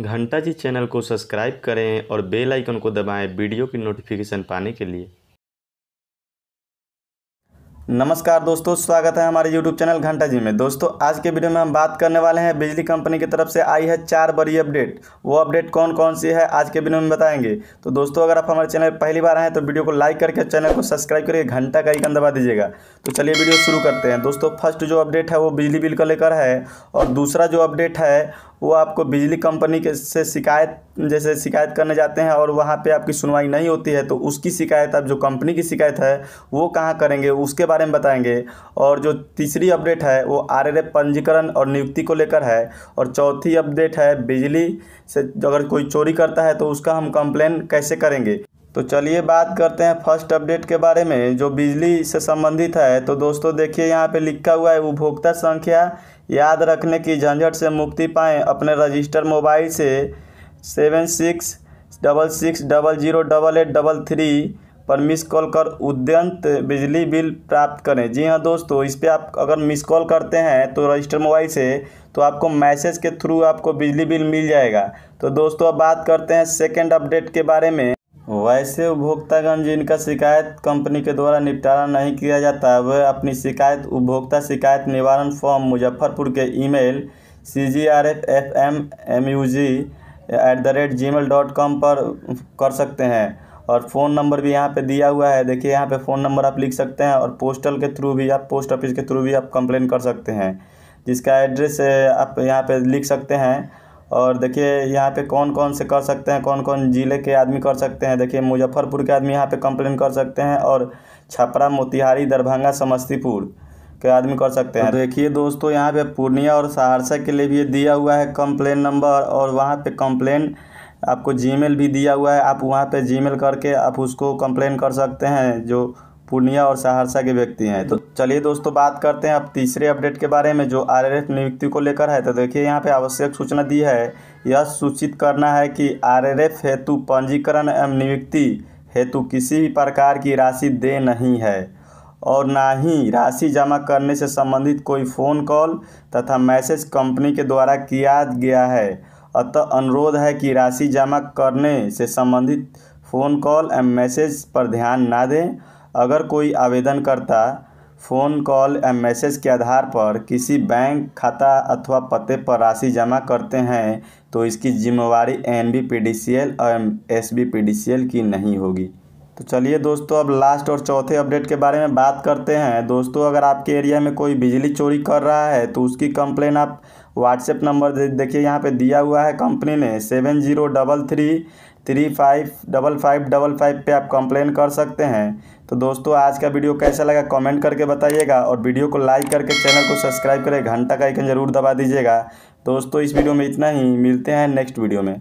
घंटा जी चैनल को सब्सक्राइब करें और बेल आइकन को दबाएं वीडियो की नोटिफिकेशन पाने के लिए नमस्कार दोस्तों स्वागत है हमारे YouTube चैनल घंटा जी में दोस्तों आज के वीडियो में हम बात करने वाले हैं बिजली कंपनी की तरफ से आई है चार बड़ी अपडेट वो अपडेट कौन कौन सी है आज के वीडियो में बताएंगे तो दोस्तों अगर आप हमारे चैनल पहली बार आए तो वीडियो को लाइक करके चैनल को सब्सक्राइब करके घंटा का आइकन दबा दीजिएगा तो चलिए वीडियो शुरू करते हैं दोस्तों फर्स्ट जो अपडेट है वो बिजली बिल को लेकर है और दूसरा जो अपडेट है वो आपको बिजली कंपनी के से शिकायत जैसे शिकायत करने जाते हैं और वहाँ पे आपकी सुनवाई नहीं होती है तो उसकी शिकायत आप जो कंपनी की शिकायत है वो कहाँ करेंगे उसके बाद बारे में बताएंगे और जो तीसरी अपडेट है वो आर एर पंजीकरण और नियुक्ति को लेकर है और चौथी अपडेट है बिजली से अगर कोई चोरी करता है तो उसका हम कंप्लेन कैसे करेंगे तो चलिए बात करते हैं फर्स्ट अपडेट के बारे में जो बिजली से संबंधित है तो दोस्तों देखिए यहाँ पे लिखा हुआ है उपभोक्ता संख्या याद रखने की झंझट से मुक्ति पाएँ अपने रजिस्टर मोबाइल से seven six double six double zero double eight double three पर मिस कॉल कर उद्यंत बिजली बिल प्राप्त करें जी हाँ दोस्तों इस पर आप अगर मिस कॉल करते हैं तो रजिस्टर मोबाइल से तो आपको मैसेज के थ्रू आपको बिजली बिल मिल जाएगा तो दोस्तों अब बात करते हैं सेकेंड अपडेट के बारे में वैसे उपभोक्तागण जिनका शिकायत कंपनी के द्वारा निपटारा नहीं किया जाता वह अपनी शिकायत उपभोक्ता शिकायत निवारण फॉर्म मुजफ्फरपुर के email C G R F F M M U G at the rate gmail dot com पर कर सकते हैं और फ़ोन नंबर भी यहाँ पे दिया हुआ है देखिए यहाँ पे फ़ोन नंबर आप लिख सकते हैं और पोस्टल के थ्रू भी आप पोस्ट ऑफिस के थ्रू भी आप कंप्लेन कर सकते हैं जिसका एड्रेस आप यहाँ पे लिख सकते हैं और देखिए यहाँ पे कौन कौन से कर सकते हैं कौन कौन ज़िले के आदमी कर सकते हैं देखिए मुजफ्फरपुर के आदमी यहाँ पर कंप्लेन कर सकते हैं और छपरा मोतिहारी दरभंगा समस्तीपुर के आदमी कर सकते हैं देखिए दोस्तों यहाँ पर पूर्णिया और सहरसा के लिए भी दिया हुआ है कंप्लेन नंबर और वहाँ पर कंप्लेन आपको जीमेल भी दिया हुआ है आप वहाँ पे जीमेल करके आप उसको कंप्लेन कर सकते हैं जो पूर्णिया और सहरसा के व्यक्ति हैं तो चलिए दोस्तों बात करते हैं अब तीसरे अपडेट के बारे में जो आरआरएफ नियुक्ति को लेकर है तो देखिए यहाँ पे आवश्यक सूचना दी है यह सूचित करना है कि आरआरएफ हेतु पंजीकरण एवं नियुक्ति हेतु किसी भी प्रकार की राशि दे नहीं है और ना ही राशि जमा करने से संबंधित कोई फ़ोन कॉल तथा मैसेज कंपनी के द्वारा किया गया है अतः अनुरोध है कि राशि जमा करने से संबंधित फ़ोन कॉल एवं मैसेज पर ध्यान ना दें अगर कोई आवेदनकर्ता फ़ोन कॉल या मैसेज के आधार पर किसी बैंक खाता अथवा पते पर राशि जमा करते हैं तो इसकी जिम्मेवारी N B P D C L और S B P D C L की नहीं होगी तो चलिए दोस्तों अब लास्ट और चौथे अपडेट के बारे में बात करते हैं दोस्तों अगर आपके एरिया में कोई बिजली चोरी कर रहा है तो उसकी कंप्लेन आप व्हाट्सएप नंबर देखिए यहाँ पे दिया हुआ है कंपनी ने seven zero double three three five double five double five पर आप कंप्लेन कर सकते हैं तो दोस्तों आज का वीडियो कैसा लगा कमेंट करके बताइएगा और वीडियो को लाइक करके चैनल को सब्सक्राइब करें घंटा का आइकन जरूर दबा दीजिएगा दोस्तों इस वीडियो में इतना ही मिलते हैं नेक्स्ट वीडियो में